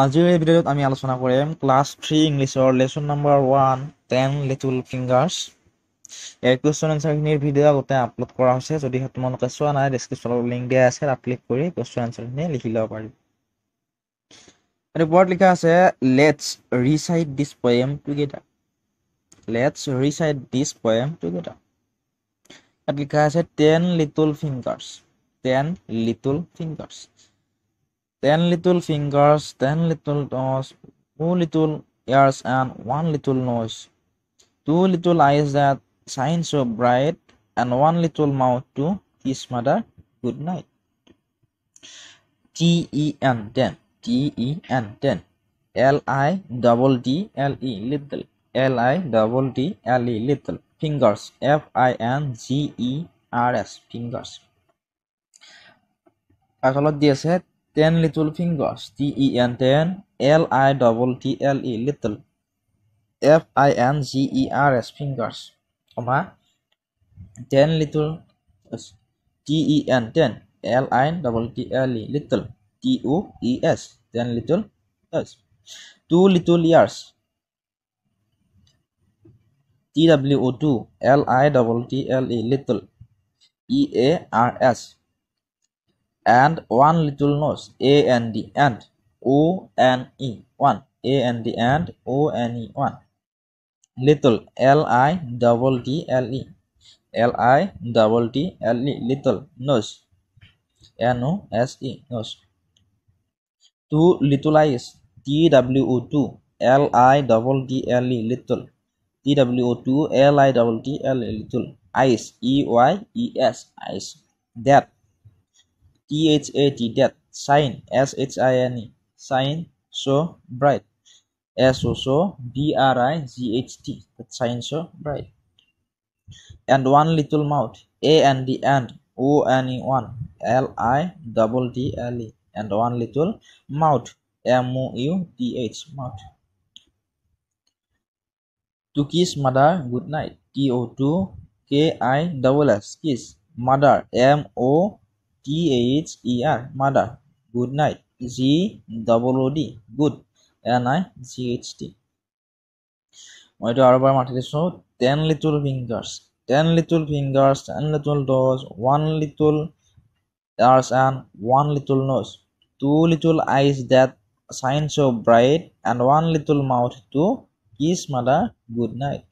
আজিও এই ভিডিঅ'ত আমি আলোচনা কৰিম ক্লাছ থ্ৰী ইংলিছৰ lesson number one ten little fingers এই কুৱেশ্যন এনচাৰখিনিৰ ভিডিঅ' আগতে আপলোড কৰা হৈছে যদিহে তোমালোকে চোৱা নাই ডিছক্ৰিপশ্যনত লিংক দিয়া আছে তাত ক্লিক কৰি কুৱেশ্যন এনচাৰখিনি লিখি ল'ব পাৰি ওপৰত লিখা আছে let's recite this poem together let's recite this poem together ইয়াত লিখা আছে ten little fingers ten little fingers ten little fingers, ten little toes, two little ears, and one little nose, two little eyes that shine so bright, and one little mouth to kiss mother good night. T E N ten T E N ten L I double D L E little L I double D L E little fingers F I N G E R S fingers আচলত দিয়েছে Ten little fingers. T E N ten. L I double T L E little. F I N G E R S fingers. Comma. Ten little. Uh, T E N ten. L I double T L E little. T O E S. Ten little. Yes. Uh, two little ears. T W O two. L I double T L E little. E A R S and one little nose a and the and o and e one a and the and o and e one little l i double d l e l i double d l e little nose n o s e nose two little eyes t w o two l i double d l e little t w o two l i double d l e little eyes e y e s eyes that T-H-A-T that sign S-H-I-N-E sign so bright S O so B R I G H T that sign so bright and one little mouth A and the and O N E one L I double D L E and one little mouth M O U T H mouth to kiss mother good night T O two K I double S kiss mother M O T H E R mother good night G double O D good N I G H T মই এইটো আৰু এবাৰ মাতি দিছোঁ ten little fingers ten little fingers ten little toes one little ears and one little nose two little eyes that shines so' bright and one little mouth to kiss mother good night